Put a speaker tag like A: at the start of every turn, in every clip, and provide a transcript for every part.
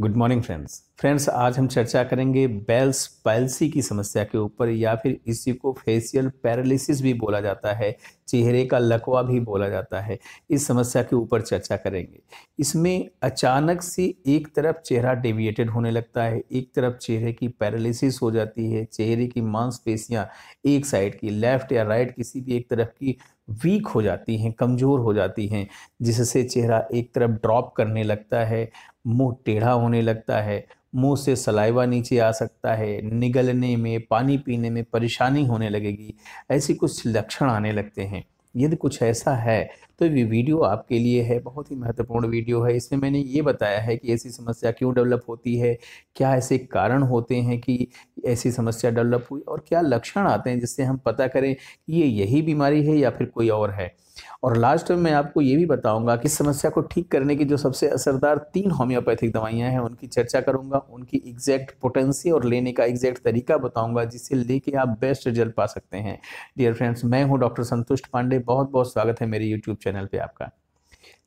A: good morning friends friends आज हम चर्चा करेंगे बेल्स पैलसी की समस्या के ऊपर या फिर इसी को फेशियल पैरालिसिस भी बोला जाता है चेहरे का लकवा भी बोला जाता है इस समस्या के ऊपर चर्चा करेंगे इसमें अचानक से एक तरफ चेहरा डेविएटेड होने लगता है एक तरफ चेहरे की पैरालिसिस हो जाती है चेहरे की मांसपेशियाँ एक साइड की लेफ्ट या राइट किसी भी एक तरफ की वीक हो जाती हैं कमज़ोर हो जाती हैं जिससे चेहरा एक तरफ ड्रॉप करने लगता है मुंह टेढ़ा होने लगता है मुंह से सलाइवा नीचे आ सकता है निगलने में पानी पीने में परेशानी होने लगेगी ऐसे कुछ लक्षण आने लगते हैं यदि कुछ ऐसा है तो ये वीडियो आपके लिए है बहुत ही महत्वपूर्ण वीडियो है इसमें मैंने ये बताया है कि ऐसी समस्या क्यों डेवलप होती है क्या ऐसे कारण होते हैं कि ऐसी समस्या डेवलप हुई और क्या लक्षण आते हैं जिससे हम पता करें कि ये यही बीमारी है या फिर कोई और है और लास्ट में मैं आपको ये भी बताऊंगा कि समस्या को ठीक करने की जो सबसे असरदार तीन होम्योपैथिक दवाइयां हैं उनकी चर्चा करूंगा उनकी एग्जैक्ट पोटेंसी और लेने का एग्जैक्ट तरीका बताऊंगा जिसे लेके आप बेस्ट रिजल्ट पा सकते हैं डियर फ्रेंड्स मैं हूं डॉक्टर संतुष्ट पांडे बहुत बहुत स्वागत है मेरे YouTube चैनल पे आपका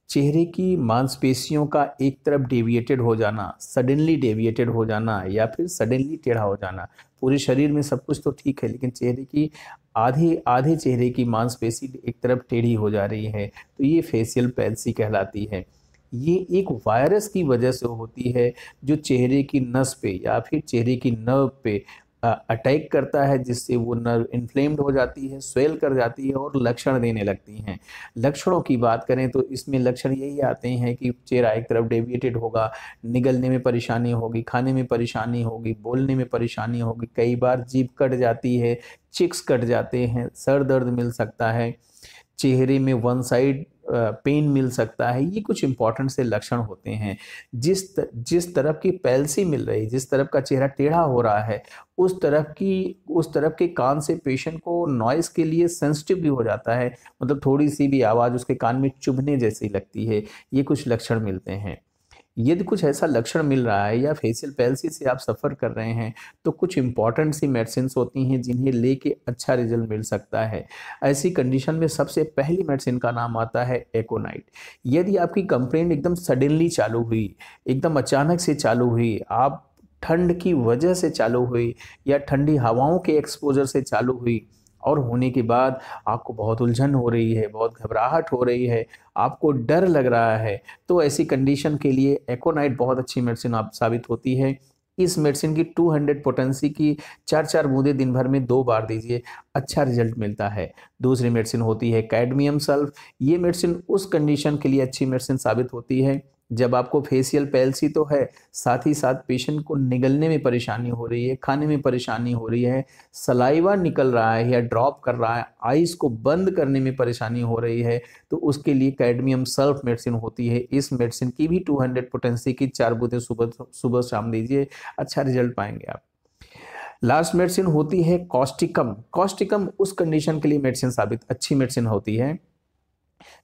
A: चेहरे की मांसपेशियों का एक तरफ डेविएटेड हो जाना सडनली डेविएटेड हो जाना या फिर सडनली टेढ़ा हो जाना पूरे शरीर में सब कुछ तो ठीक है लेकिन चेहरे की आधे आधे चेहरे की मांसपेशी एक तरफ टेढ़ी हो जा रही है तो ये फेशियल पैल्सी कहलाती है ये एक वायरस की वजह से होती है जो चेहरे की नस पे या फिर चेहरे की नर्व पे अटैक करता है जिससे वो नर्व इन्फ्लेम्ड हो जाती है स्वेल कर जाती है और लक्षण देने लगती हैं लक्षणों की बात करें तो इसमें लक्षण यही आते हैं कि चेहरा एक तरफ डेविएटेड होगा निगलने में परेशानी होगी खाने में परेशानी होगी बोलने में परेशानी होगी कई बार जीप कट जाती है चिक्स कट जाते हैं सर दर्द मिल सकता है चेहरे में वन साइड पेन मिल सकता है ये कुछ इंपॉर्टेंट से लक्षण होते हैं जिस त, जिस तरफ की पैल्सी मिल रही जिस तरफ का चेहरा टेढ़ा हो रहा है उस तरफ की उस तरफ के कान से पेशेंट को नॉइस के लिए सेंसिटिव भी हो जाता है मतलब थोड़ी सी भी आवाज़ उसके कान में चुभने जैसी लगती है ये कुछ लक्षण मिलते हैं यदि कुछ ऐसा लक्षण मिल रहा है या फेसियल पैलसी से आप सफ़र कर रहे हैं तो कुछ इंपॉर्टेंट सी मेडिसिन होती हैं जिन्हें लेके अच्छा रिजल्ट मिल सकता है ऐसी कंडीशन में सबसे पहली मेडिसिन का नाम आता है एकोनाइट यदि आपकी कंप्लेंट एकदम सडनली चालू हुई एकदम अचानक से चालू हुई आप ठंड की वजह से चालू हुई या ठंडी हवाओं के एक्सपोजर से चालू हुई और होने के बाद आपको बहुत उलझन हो रही है बहुत घबराहट हो रही है आपको डर लग रहा है तो ऐसी कंडीशन के लिए एकोनाइट बहुत अच्छी मेडिसिन आप साबित होती है इस मेडिसिन की 200 पोटेंसी की चार चार बूंदे दिन भर में दो बार दीजिए अच्छा रिजल्ट मिलता है दूसरी मेडिसिन होती है कैडमियम सल्फ ये मेडिसिन उस कंडीशन के लिए अच्छी मेडिसिन साबित होती है जब आपको फेसियल पैल्सी तो है साथ ही साथ पेशेंट को निगलने में परेशानी हो रही है खाने में परेशानी हो रही है सलाइवा निकल रहा है या ड्रॉप कर रहा है आइस को बंद करने में परेशानी हो रही है तो उसके लिए कैडमियम सल्फ मेडिसिन होती है इस मेडिसिन की भी 200 हंड्रेड पोटेंसी की चार बूते सुबह सुबह शाम दीजिए अच्छा रिजल्ट पाएंगे आप लास्ट मेडिसिन होती है कॉस्टिकम कॉस्टिकम उस कंडीशन के लिए मेडिसिन साबित अच्छी मेडिसिन होती है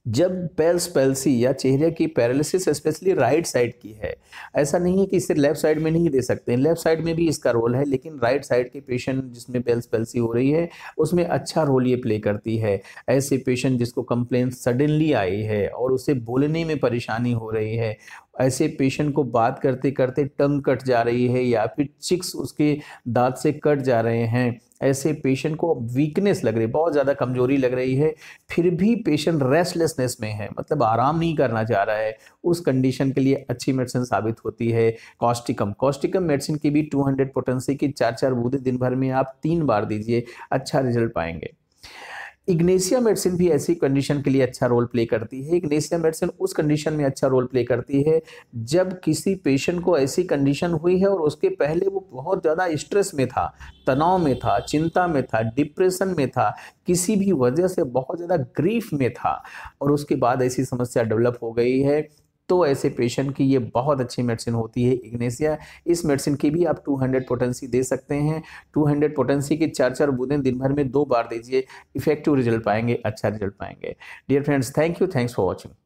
A: जब पेल्स पेल्सी या चेहरे की पैरालिसिस स्पेशली राइट साइड की है ऐसा नहीं है कि इसे लेफ्ट साइड में नहीं दे सकते लेफ्ट साइड में भी इसका रोल है लेकिन राइट साइड के पेशेंट जिसमें पेल्स पेल्सी हो रही है उसमें अच्छा रोल ये प्ले करती है ऐसे पेशेंट जिसको कंप्लेन सडनली आई है और उसे बोलने में परेशानी हो रही है ऐसे पेशेंट को बात करते करते टंग कट जा रही है या फिर चिक्स उसके दांत से कट जा रहे हैं ऐसे पेशेंट को वीकनेस लग रही है बहुत ज़्यादा कमजोरी लग रही है फिर भी पेशेंट रेस्टलेस रेस्टलेसनेस में है मतलब आराम नहीं करना चाह रहा है उस कंडीशन के लिए अच्छी मेडिसिन साबित होती है कॉस्टिकम कॉस्टिकम मेडिसिन की भी 200 पोटेंसी की चार चार बूंदे दिन भर में आप तीन बार दीजिए अच्छा रिजल्ट पाएंगे इग्नेशिया मेडिसिन भी ऐसी कंडीशन के लिए अच्छा रोल प्ले करती है इग्नेशिया मेडिसिन उस कंडीशन में अच्छा रोल प्ले करती है जब किसी पेशेंट को ऐसी कंडीशन हुई है और उसके पहले वो बहुत ज़्यादा स्ट्रेस में था तनाव में था चिंता में था डिप्रेशन में था किसी भी वजह से बहुत ज़्यादा ग्रीफ में था और उसके बाद ऐसी समस्या डेवलप हो गई है तो ऐसे पेशेंट की ये बहुत अच्छी मेडिसिन होती है इग्नेसिया इस मेडिसिन की भी आप 200 पोटेंसी दे सकते हैं 200 पोटेंसी के चार चार बूंदें दिन भर में दो बार दीजिए इफेक्टिव रिजल्ट पाएंगे अच्छा रिजल्ट पाएंगे dear friends thank you thanks for watching